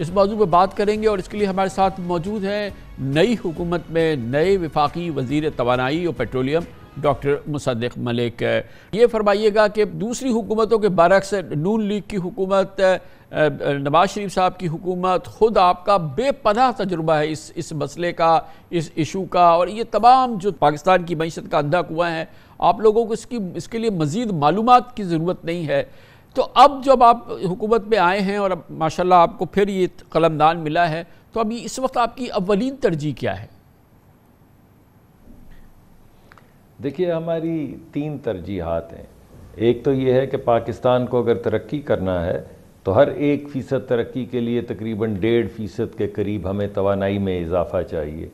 इस मौजू पर बात करेंगे और इसके लिए हमारे साथ मौजूद है नई हुकूमत में नए विफाकी वजीर तोानाई और पेट्रोलियम डॉक्टर मुसद मलिक ये फरमाइएगा कि दूसरी हुकूमतों के बरक्स नून लीग की हुकूमत नवाज शरीफ साहब की हुकूमत ख़ुद आपका बेपनाह तजुर्बा है इस इस मसले का इस इशू का और ये तमाम जो पाकिस्तान की मीशत का अंधा कुआ है आप लोगों को इसकी इसके लिए मज़ीद मालूम की ज़रूरत नहीं है तो अब जब आप हुकूमत में आए हैं और अब माशाल्लाह आपको फिर ये कलमदान मिला है तो अभी इस वक्त आपकी अवलिन तरजीह क्या है देखिए हमारी तीन तरजीहत हैं एक तो ये है कि पाकिस्तान को अगर तरक्की करना है तो हर एक फ़ीसद तरक्की के लिए तकरीबन डेढ़ फ़ीसद के करीब हमें तोानाई में इजाफ़ा चाहिए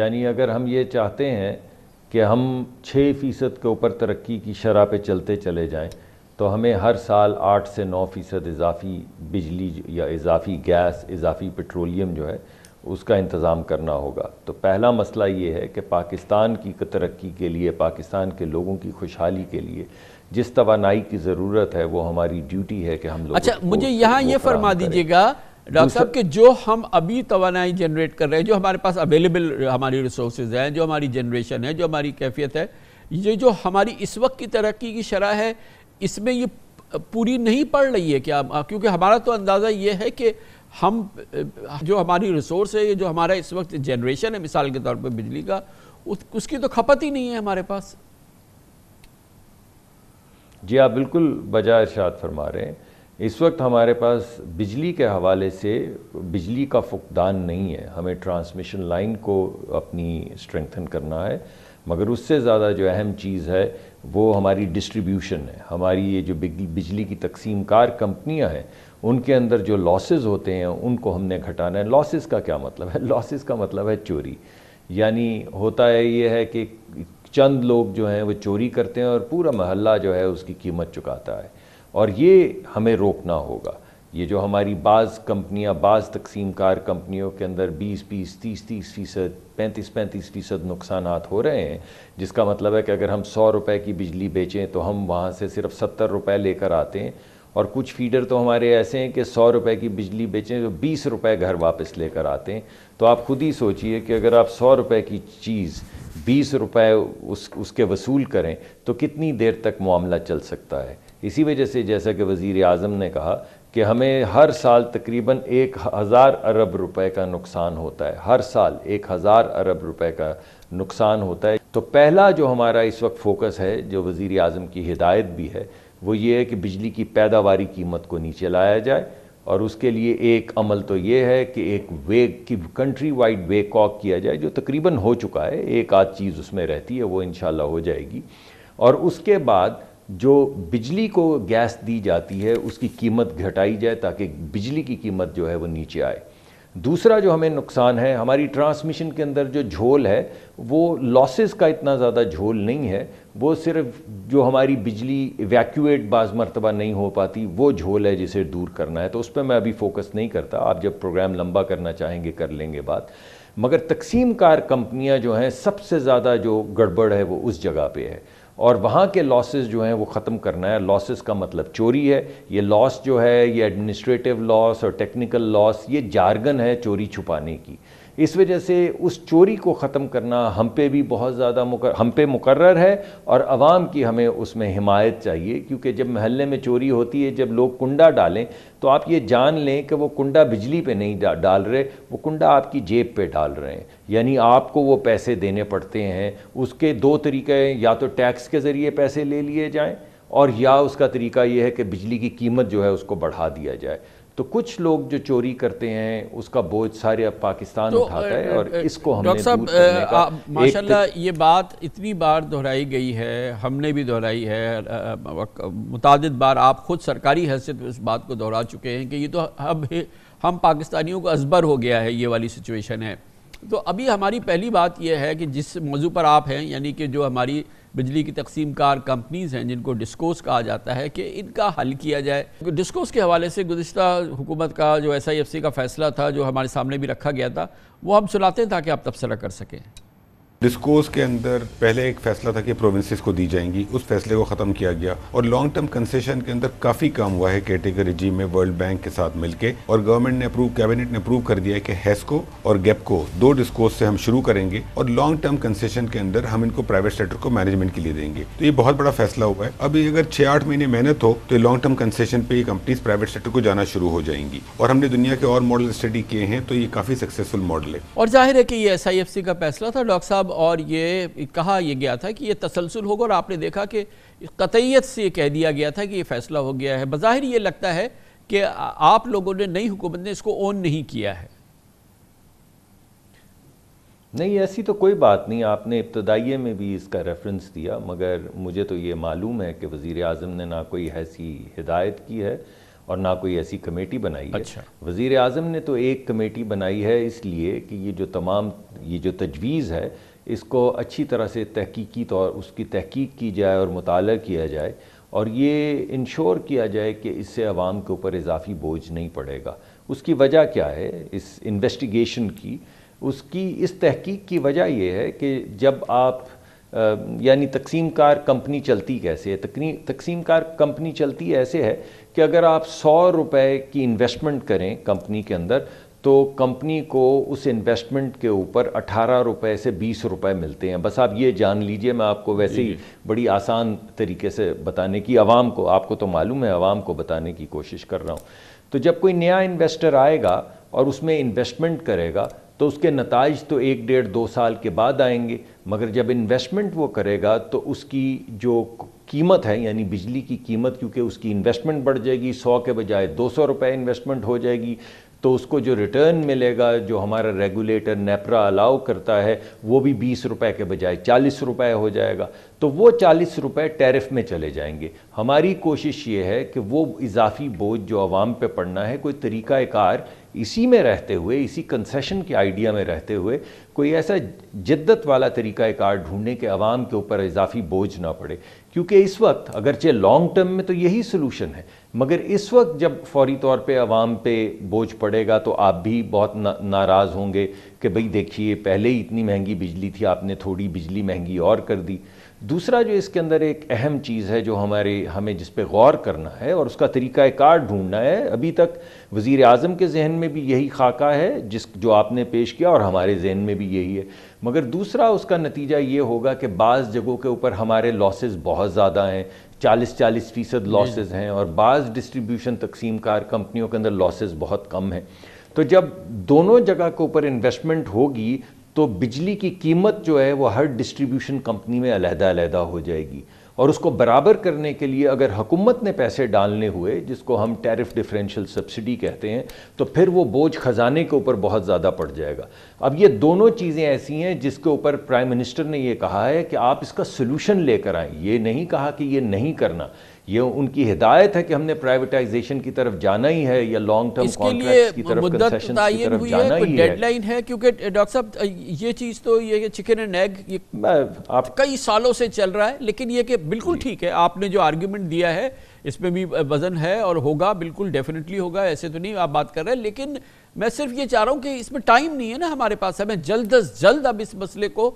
यानी अगर हम ये चाहते हैं कि हम छः फ़ीसद के ऊपर तरक्की की शराह पे चलते चले जाएं तो हमें हर साल आठ से नौ फ़ीसद इजाफ़ी बिजली या इजाफ़ी गैस इजाफ़ी पेट्रोलियम जो है उसका इंतज़ाम करना होगा तो पहला मसला ये है कि पाकिस्तान की तरक्की के लिए पाकिस्तान के लोगों की खुशहाली के लिए जिस तोानाई की ज़रूरत है वो हमारी ड्यूटी है कि हम लोग अच्छा मुझे यहाँ ये फरमा दीजिएगा डॉक्टर साहब कि जो हम अभी तोानाई जनरेट कर रहे हैं जो हमारे पास अवेलेबल हमारी रिसोर्स हैं जो हमारी जनरेशन है जो हमारी कैफियत है ये जो हमारी इस वक्त की तरक्की की शरह है इसमें ये पूरी नहीं पड़ रही है क्या क्योंकि हमारा तो अंदाज़ा ये है कि हम जो हमारी रिसोर्स है जो हमारा इस वक्त जनरेशन है मिसाल के तौर पर बिजली का उस, उसकी तो खपत ही नहीं है हमारे पास जी आप बिल्कुल बजाय इर्शाद फरमा रहे हैं इस वक्त हमारे पास बिजली के हवाले से बिजली का फुकदान नहीं है हमें ट्रांसमिशन लाइन को अपनी स्ट्रेंथन करना है मगर उससे ज़्यादा जो अहम चीज़ है वो हमारी डिस्ट्रीब्यूशन है हमारी ये जो बिजली की तकसीम कार कंपनियाँ हैं उनके अंदर जो लॉसेस होते हैं उनको हमने घटाना है लॉसेस का क्या मतलब है लॉसेस का मतलब है चोरी यानी होता है ये है कि चंद लोग जो हैं वो चोरी करते हैं और पूरा महल्ला जो है उसकी कीमत चुकाता है और ये हमें रोकना होगा ये जो हमारी बाज़ कंपनियां बाज़ तकसीम कार कंपनियों के अंदर 20 बीस तीस तीस फ़ीसद पैंतीस पैंतीस फ़ीसद नुकसान हो रहे हैं जिसका मतलब है कि अगर हम सौ रुपये की बिजली बेचें तो हम वहाँ से सिर्फ सत्तर रुपये लेकर आते हैं और कुछ फीडर तो हमारे ऐसे हैं कि सौ रुपये की बिजली बेचें तो बीस रुपये घर वापस लेकर आते हैं तो आप खुद ही सोचिए कि अगर आप सौ रुपये की चीज़ बीस रुपये उस उसके वसूल करें तो कितनी देर तक मामला चल सकता है इसी वजह से जैसा कि वज़ी अजम ने कहा कि हमें हर साल तकरीबन एक हज़ार अरब रुपए का नुकसान होता है हर साल एक हज़ार अरब रुपए का नुकसान होता है तो पहला जो हमारा इस वक्त फोकस है जो वज़ी अजम की हिदायत भी है वो ये है कि बिजली की पैदावार कीमत को नीचे लाया जाए और उसके लिए एक अमल तो ये है कि एक वे की कंट्री वाइड वे कॉक किया जाए जो तकरीबन हो चुका है एक आध चीज़ उसमें रहती है वो इन हो जाएगी और उसके बाद जो बिजली को गैस दी जाती है उसकी कीमत घटाई जाए ताकि बिजली की कीमत जो है वो नीचे आए दूसरा जो हमें नुकसान है हमारी ट्रांसमिशन के अंदर जो झोल है वो लॉसेस का इतना ज़्यादा झोल नहीं है वो सिर्फ जो हमारी बिजली इवैक्यूएट बाज़ मरतबा नहीं हो पाती वो झोल है जिसे दूर करना है तो उस पर मैं अभी फोकस नहीं करता आप जब प्रोग्राम लंबा करना चाहेंगे कर लेंगे बात मगर तकसीम कार कंपनियाँ जो हैं सबसे ज़्यादा जो गड़बड़ है वो उस जगह पर है और वहाँ के लॉसेस जो हैं वो ख़त्म करना है लॉसेस का मतलब चोरी है ये लॉस जो है ये एडमिनिस्ट्रेटिव लॉस और टेक्निकल लॉस ये जार्गन है चोरी छुपाने की इस वजह से उस चोरी को ख़त्म करना हम पे भी बहुत ज़्यादा मुकर हम पे मुकर्र है और आवाम की हमें उसमें हिमायत चाहिए क्योंकि जब महल्ले में चोरी होती है जब लोग कुंडा डालें तो आप ये जान लें कि वो कुंडा बिजली पे नहीं डा, डाल रहे वो कुंडा आपकी जेब पे डाल रहे हैं यानी आपको वो पैसे देने पड़ते हैं उसके दो तरीके हैं या तो टैक्स के ज़रिए पैसे ले लिए जाएँ और या उसका तरीका ये है कि बिजली की कीमत जो है उसको बढ़ा दिया जाए तो कुछ लोग जो चोरी करते हैं उसका बोझ सारे पाकिस्तान तो, उठाता है और इसको हमने डॉक्टर साहब माशाल्लाह ये बात इतनी बार दोहराई गई है हमने भी दोहराई है मुतद बार आप खुद सरकारी हैसियत में इस बात को दोहरा चुके हैं कि ये तो अब हम पाकिस्तानियों को असबर हो गया है ये वाली सिचुएशन है तो अभी हमारी पहली बात यह है कि जिस मौजू पर आप हैं यानी कि जो हमारी बिजली की तकसीम कार कंपनीज़ हैं जिनको डिस्कोस कहा जाता है कि इनका हल किया जाए डिस्कोस के हवाले से गुज्तर हुकूमत का जो एस आई एफ सी का फैसला था जो हमारे सामने भी रखा गया था वो हम सुनाते हैं ताकि आप तबसरा कर सकें डिस्कोर्स के अंदर पहले एक फैसला था कि प्रोविंसेस को दी जाएंगी उस फैसले को ख़त्म किया गया और लॉन्ग टर्म कंसेशन के अंदर काफ़ी काम हुआ है कैटेगरी जी में वर्ल्ड बैंक के साथ मिलकर और गवर्नमेंट ने अप्रूव कैबिनेट ने अप्रूव कर दिया है कि हेस्को e और गैपको e दो डिस्कोर्स से हम शुरू करेंगे और लॉन्ग टर्म कंसेशन के अंदर हम इनको प्राइवेट सेक्टर को मैनेजमेंट के लिए देंगे तो ये बहुत बड़ा फैसला हुआ है अभी अगर छः आठ महीने मेहनत हो तो लॉन्ग टर्म कंसेशन पर ये कंपनीज प्राइवेट सेक्टर को जाना शुरू हो जाएंगी और हमने दुनिया के और मॉडल स्टडी किए हैं तो ये काफ़ी सक्सेसफुल मॉडल है और जाहिर है कि ये एस का फैसला था डॉक्टर साहब मतलब और ये कहा यह गया था कि यह तसलसल होगा और आपने देखा कि कतयत से कह दिया गया था कि यह फ़ैसला हो गया है बज़ाहिर ये लगता है कि आप लोगों ने नई हुकूमत ने इसको ओन नहीं किया है नहीं ऐसी तो कोई बात नहीं आपने इब्तदाइये में भी इसका रेफरेंस दिया मगर मुझे तो ये मालूम है कि वज़ी अजम ने ना कोई ऐसी हिदायत की है और ना कोई ऐसी कमेटी बनाई अच्छा। है वज़ी अजम ने तो एक कमेटी बनाई है इसलिए कि ये जो तमाम ये जो तजवीज़ है इसको अच्छी तरह से तहकीकी तौर उसकी तहकीक की जाए और मुताल किया जाए और ये इंश्योर किया जाए कि इससे आवाम के ऊपर इजाफी बोझ नहीं पड़ेगा उसकी वजह क्या है इस इन्वेस्टिगेशन की उसकी इस तहकीक की वजह यह है कि जब आप यानी तकसीम कार कंपनी चलती कैसे है तकनी तकसीम कार कंपनी चलती ऐसे है कि अगर आप सौ रुपए की इन्वेस्टमेंट करें कंपनी के अंदर तो कंपनी को उस इन्वेस्टमेंट के ऊपर अठारह रुपये से बीस रुपये मिलते हैं बस आप ये जान लीजिए मैं आपको वैसे ही बड़ी आसान तरीके से बताने की आवाम को आपको तो मालूम है आवाम को बताने की कोशिश कर रहा हूँ तो जब कोई नया इन्वेस्टर आएगा और उसमें इन्वेस्टमेंट करेगा तो उसके नतज तो एक डेढ़ दो साल के बाद आएंगे मगर जब इन्वेस्टमेंट वो करेगा तो उसकी जो कीमत है यानी बिजली की कीमत क्योंकि उसकी इन्वेस्टमेंट बढ़ जाएगी सौ के बजाय दो सौ रुपये इन्वेस्टमेंट हो जाएगी तो उसको जो रिटर्न मिलेगा जो हमारा रेगुलेटर नेपरा अलाउ करता है वो भी बीस रुपए के बजाय चालीस रुपए हो जाएगा तो वो चालीस रुपए टैरिफ में चले जाएंगे हमारी कोशिश ये है कि वो इजाफी बोझ जो आवाम पे पड़ना है कोई तरीक़ाकार इसी में रहते हुए इसी कंसेशन के आइडिया में रहते हुए कोई ऐसा जिद्दत वाला तरीका कार ढूंढने के आवाम के ऊपर इजाफी बोझ ना पड़े क्योंकि इस वक्त अगरचे लॉन्ग टर्म में तो यही सोलूशन है मगर इस वक्त जब फौरी तौर पे अवाम पे बोझ पड़ेगा तो आप भी बहुत ना, नाराज़ होंगे कि भाई देखिए पहले ही इतनी महंगी बिजली थी आपने थोड़ी बिजली महंगी और कर दी दूसरा जो इसके अंदर एक अहम चीज़ है जो हमारे हमें जिस पर गौर करना है और उसका तरीक़ाकार ढूंढना है अभी तक वज़ी अजम के जहन में भी यही खाका है जिस जो आपने पेश किया और हमारे जहन में भी यही है मगर दूसरा उसका नतीजा ये होगा कि बाज़ जगहों के ऊपर हमारे लॉसेस बहुत ज़्यादा हैं चालीस चालीस फ़ीसद लॉसेज हैं और बाज़ डिस्ट्रीब्यूशन तकसीम कार कंपनियों के अंदर लॉसेज बहुत कम हैं तो जब दोनों जगह के ऊपर इन्वेस्टमेंट होगी तो बिजली की कीमत जो है वो हर डिस्ट्रीब्यूशन कंपनी में अलहदा अलहदा हो जाएगी और उसको बराबर करने के लिए अगर हुकूमत ने पैसे डालने हुए जिसको हम टैरिफ डिफरेंशियल सब्सिडी कहते हैं तो फिर वो बोझ ख़जाने के ऊपर बहुत ज़्यादा पड़ जाएगा अब ये दोनों चीज़ें ऐसी हैं जिसके ऊपर प्राइम मिनिस्टर ने ये कहा है कि आप इसका सोल्यूशन लेकर आएँ ये नहीं कहा कि ये नहीं करना ये उनकी हिदायत है कि हमने प्राइवेटाइजेशन की तरफ जाना ही है या लॉन्ग टर्म कॉन्ट्रैक्ट्स की तरफ कंसेशन की तरफ जाना ही है डेडलाइन है क्योंकि डॉक्टर साहब ये चीज़ तो ये चिकन एंड एग ये आप कई सालों से चल रहा है लेकिन ये कि बिल्कुल ठीक है आपने जो आर्ग्यूमेंट दिया है इसमें भी वजन है और होगा बिल्कुल डेफिनेटली होगा ऐसे तो नहीं आप बात कर रहे हैं लेकिन मैं सिर्फ ये चाह रहा हूँ कि इसमें टाइम नहीं है ना हमारे पास हमें जल्द अज जल्द अब इस मसले को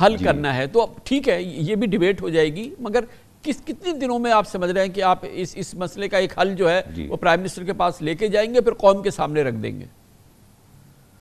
हल करना है तो अब ठीक है ये भी डिबेट हो जाएगी मगर किस कितने दिनों में आप समझ रहे हैं कि आप इस इस मसले का एक हल जो है वो प्राइम मिनिस्टर के पास लेके जाएंगे फिर कौम के सामने रख देंगे